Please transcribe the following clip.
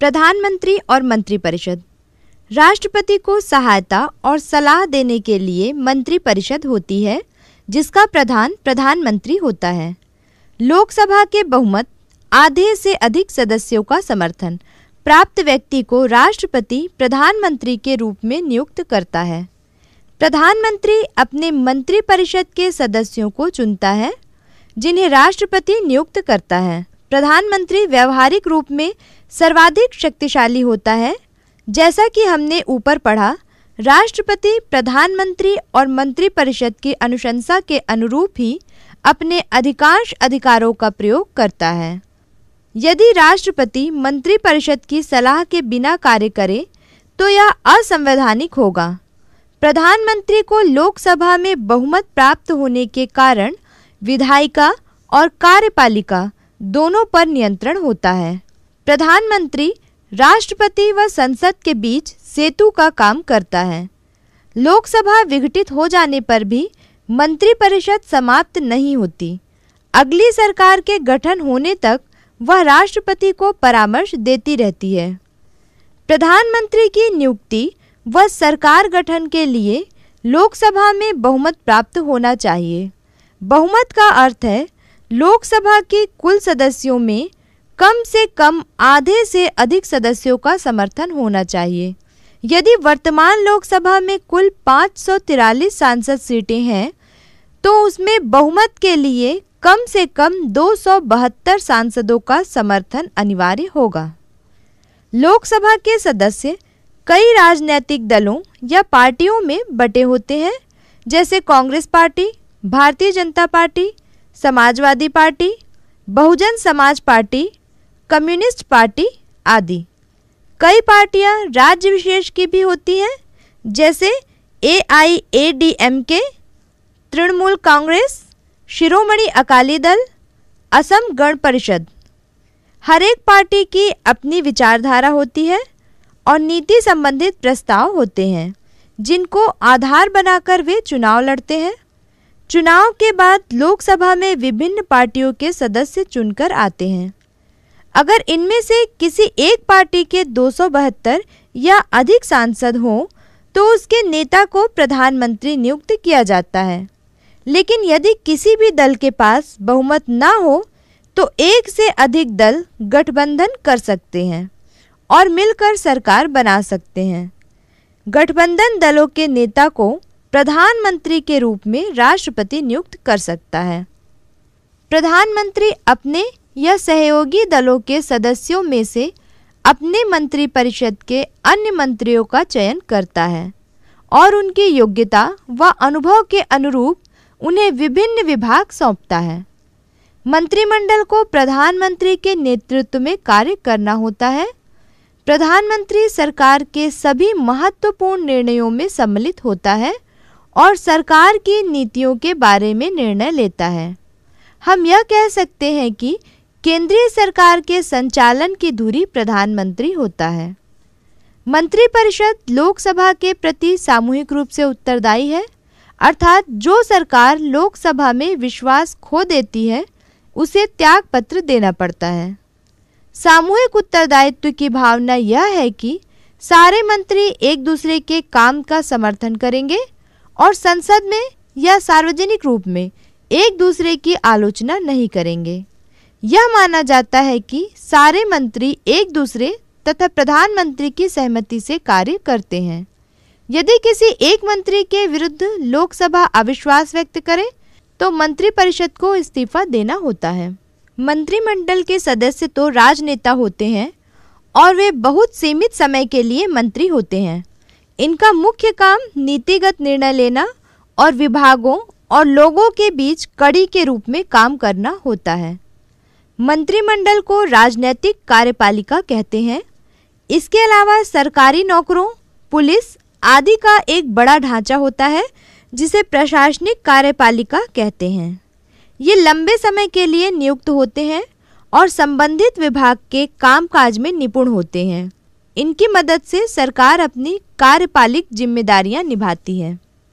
प्रधानमंत्री और मंत्रिपरिषद राष्ट्रपति को सहायता और सलाह देने के लिए मंत्रिपरिषद होती है जिसका प्रधान प्रधानमंत्री होता है लोकसभा के बहुमत आधे से अधिक सदस्यों का समर्थन प्राप्त व्यक्ति को राष्ट्रपति प्रधानमंत्री के रूप में नियुक्त करता है प्रधानमंत्री अपने मंत्रिपरिषद के सदस्यों को चुनता है जिन्हें राष्ट्रपति नियुक्त करता है प्रधानमंत्री व्यवहारिक रूप में सर्वाधिक शक्तिशाली होता है जैसा कि हमने ऊपर पढ़ा राष्ट्रपति प्रधानमंत्री और मंत्रिपरिषद की अनुशंसा के अनुरूप ही अपने अधिकांश अधिकारों का प्रयोग करता है यदि राष्ट्रपति मंत्रिपरिषद की सलाह के बिना कार्य करे तो यह असंवैधानिक होगा प्रधानमंत्री को लोकसभा में बहुमत प्राप्त होने के कारण विधायिका और कार्यपालिका दोनों पर नियंत्रण होता है प्रधानमंत्री राष्ट्रपति व संसद के बीच सेतु का काम करता है लोकसभा विघटित हो जाने पर भी मंत्रिपरिषद समाप्त नहीं होती अगली सरकार के गठन होने तक वह राष्ट्रपति को परामर्श देती रहती है प्रधानमंत्री की नियुक्ति व सरकार गठन के लिए लोकसभा में बहुमत प्राप्त होना चाहिए बहुमत का अर्थ है लोकसभा के कुल सदस्यों में कम से कम आधे से अधिक सदस्यों का समर्थन होना चाहिए यदि वर्तमान लोकसभा में कुल पाँच सांसद सीटें हैं तो उसमें बहुमत के लिए कम से कम दो सांसदों का समर्थन अनिवार्य होगा लोकसभा के सदस्य कई राजनैतिक दलों या पार्टियों में बटे होते हैं जैसे कांग्रेस पार्टी भारतीय जनता पार्टी समाजवादी पार्टी बहुजन समाज पार्टी कम्युनिस्ट पार्टी आदि कई पार्टियां राज्य विशेष की भी होती हैं जैसे ए आई ए डी एम के तृणमूल कांग्रेस शिरोमणि अकाली दल असम गण परिषद हर एक पार्टी की अपनी विचारधारा होती है और नीति संबंधित प्रस्ताव होते हैं जिनको आधार बनाकर वे चुनाव लड़ते हैं चुनाव के बाद लोकसभा में विभिन्न पार्टियों के सदस्य चुनकर आते हैं अगर इनमें से किसी एक पार्टी के दो या अधिक सांसद हों तो उसके नेता को प्रधानमंत्री नियुक्त किया जाता है लेकिन यदि किसी भी दल के पास बहुमत ना हो तो एक से अधिक दल गठबंधन कर सकते हैं और मिलकर सरकार बना सकते हैं गठबंधन दलों के नेता को प्रधानमंत्री के रूप में राष्ट्रपति नियुक्त कर सकता है प्रधानमंत्री अपने या सहयोगी दलों के सदस्यों में से अपने मंत्रिपरिषद के अन्य मंत्रियों का चयन करता है और उनकी योग्यता व अनुभव के अनुरूप उन्हें विभिन्न विभाग सौंपता है मंत्रिमंडल को प्रधानमंत्री के नेतृत्व में कार्य करना होता है प्रधानमंत्री सरकार के सभी महत्वपूर्ण निर्णयों में सम्मिलित होता है और सरकार की नीतियों के बारे में निर्णय लेता है हम यह कह सकते हैं कि केंद्रीय सरकार के संचालन की धुरी प्रधानमंत्री होता है मंत्रिपरिषद लोकसभा के प्रति सामूहिक रूप से उत्तरदायी है अर्थात जो सरकार लोकसभा में विश्वास खो देती है उसे त्याग पत्र देना पड़ता है सामूहिक उत्तरदायित्व की भावना यह है कि सारे मंत्री एक दूसरे के काम का समर्थन करेंगे और संसद में या सार्वजनिक रूप में एक दूसरे की आलोचना नहीं करेंगे यह माना जाता है कि सारे मंत्री एक दूसरे तथा प्रधानमंत्री की सहमति से कार्य करते हैं यदि किसी एक मंत्री के विरुद्ध लोकसभा अविश्वास व्यक्त करे तो मंत्रिपरिषद को इस्तीफा देना होता है मंत्रिमंडल के सदस्य तो राजनेता होते हैं और वे बहुत सीमित समय के लिए मंत्री होते हैं इनका मुख्य काम नीतिगत निर्णय लेना और विभागों और लोगों के बीच कड़ी के रूप में काम करना होता है मंत्रिमंडल को राजनैतिक कार्यपालिका कहते हैं इसके अलावा सरकारी नौकरों पुलिस आदि का एक बड़ा ढांचा होता है जिसे प्रशासनिक कार्यपालिका कहते हैं ये लंबे समय के लिए नियुक्त होते हैं और संबंधित विभाग के कामकाज में निपुण होते हैं इनकी मदद से सरकार अपनी कार्यपालिक जिम्मेदारियां निभाती है